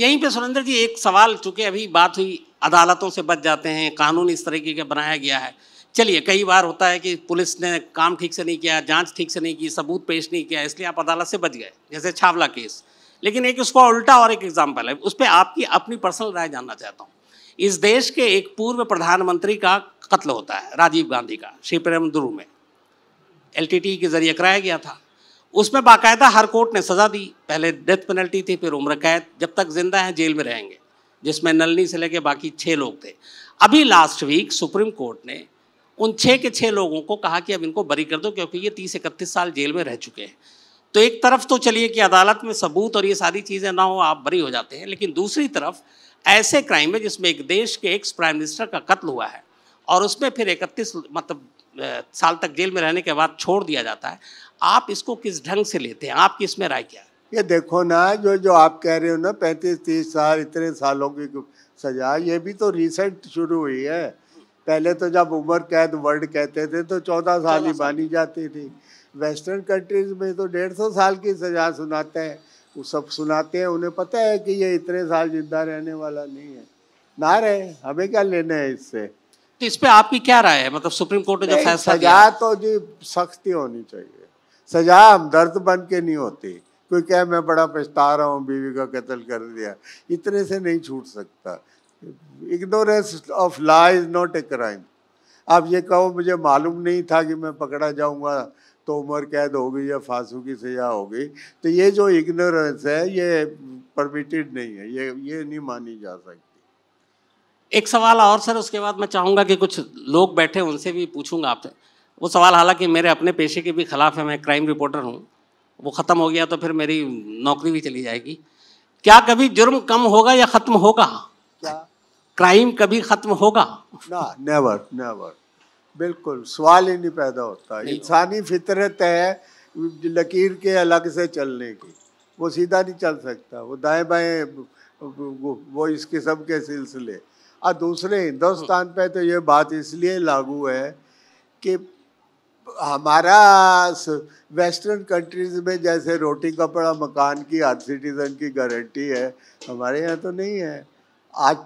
यहीं पे सुरेंद्र जी एक सवाल चूंकि अभी बात हुई अदालतों से बच जाते हैं कानून इस तरीके का बनाया गया है चलिए कई बार होता है कि पुलिस ने काम ठीक से नहीं किया जांच ठीक से नहीं की सबूत पेश नहीं किया इसलिए आप अदालत से बच गए जैसे छावला केस लेकिन एक उसका उल्टा और एक एग्जाम्पल है उस पर आपकी अपनी पर्सनल राय जानना चाहता हूँ इस देश के एक पूर्व प्रधानमंत्री का कत्ल होता है राजीव गांधी का प्रेम दुरू में एल के जरिए कराया गया था उसमें बाकायदा हर कोर्ट ने सज़ा दी पहले डेथ पेनल्टी थी फिर उम्र कैद जब तक जिंदा हैं जेल में रहेंगे जिसमें नलनी से लेके बाकी छः लोग थे अभी लास्ट वीक सुप्रीम कोर्ट ने उन छः के छः लोगों को कहा कि अब इनको बरी कर दो क्योंकि ये तीस इकतीस साल जेल में रह चुके हैं तो एक तरफ तो चलिए कि अदालत में सबूत और ये सारी चीज़ें ना हो आप बरी हो जाते हैं लेकिन दूसरी तरफ ऐसे क्राइम है जिसमें एक देश के एक्स प्राइम मिनिस्टर का कत्ल हुआ है और उसमें फिर इकतीस मतलब साल तक जेल में रहने के बाद छोड़ दिया जाता है आप इसको किस ढंग से लेते हैं आपकी इसमें राय क्या है ये देखो ना जो जो आप कह रहे हो ना पैंतीस तीस साल इतने सालों की सजा ये भी तो रिसेंट शुरू हुई है पहले तो जब उम्र कैद वर्ल्ड कहते थे तो चौदह साल ही मानी जाती थी वेस्टर्न कंट्रीज में तो डेढ़ सौ साल की सजा सुनाते हैं वो सब सुनाते हैं उन्हें पता है कि ये इतने साल जिंदा रहने वाला नहीं है ना रहे हमें क्या लेना है इससे तो इस पे आपकी क्या राय है मतलब सुप्रीम कोर्ट ने जो फैसला सजा तो जी सख्ती होनी चाहिए सजा हमदर्द बन के नहीं होती कोई कह मैं बड़ा पछता रहा हूँ बीवी का कत्ल कर दिया इतने से नहीं छूट सकता ignorance of law is not a crime आप ये कहो मुझे मालूम नहीं था कि मैं पकड़ा जाऊंगा तो उम्र कैद होगी या फांसू की सजा होगी तो ये जो इग्नोरेंस है ये परमिटेड नहीं है ये ये नहीं मानी जा सकती एक सवाल और सर उसके बाद मैं चाहूँगा कि कुछ लोग बैठे उनसे भी पूछूंगा आपसे वो सवाल हालांकि मेरे अपने पेशे के भी खिलाफ है मैं क्राइम रिपोर्टर हूँ वो ख़त्म हो गया तो फिर मेरी नौकरी भी चली जाएगी क्या कभी जुर्म कम होगा या ख़त्म होगा क्या क्राइम कभी ख़त्म होगा ना नेवर नेवर बिल्कुल सवाल ही नहीं पैदा होता इंसानी फितरत है लकीर के अलग से चलने की वो सीधा नहीं चल सकता वो दाएं बाएं वो इस किस्म के सिलसिले और दूसरे हिंदुस्तान पे तो ये बात इसलिए लागू है कि हमारा वेस्टर्न कंट्रीज में जैसे रोटी कपड़ा मकान की हर सिटीजन की गारंटी है हमारे यहाँ तो नहीं है आज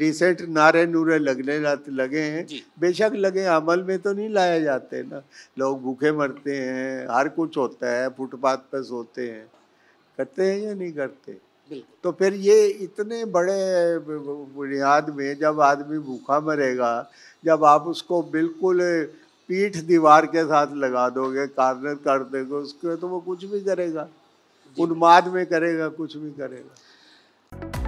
रिसेंट नारे नूरे लगने लगे हैं बेशक लगे अमल में तो नहीं लाए जाते ना लोग भूखे मरते हैं हर कुछ होता है फुटपाथ पर सोते हैं करते हैं या नहीं करते तो फिर ये इतने बड़े बुनियाद में जब आदमी भूखा मरेगा जब आप उसको बिल्कुल पीठ दीवार के साथ लगा दोगे कार्नर कर दोगे उसके तो वो कुछ भी करेगा उन्माद में करेगा कुछ भी करेगा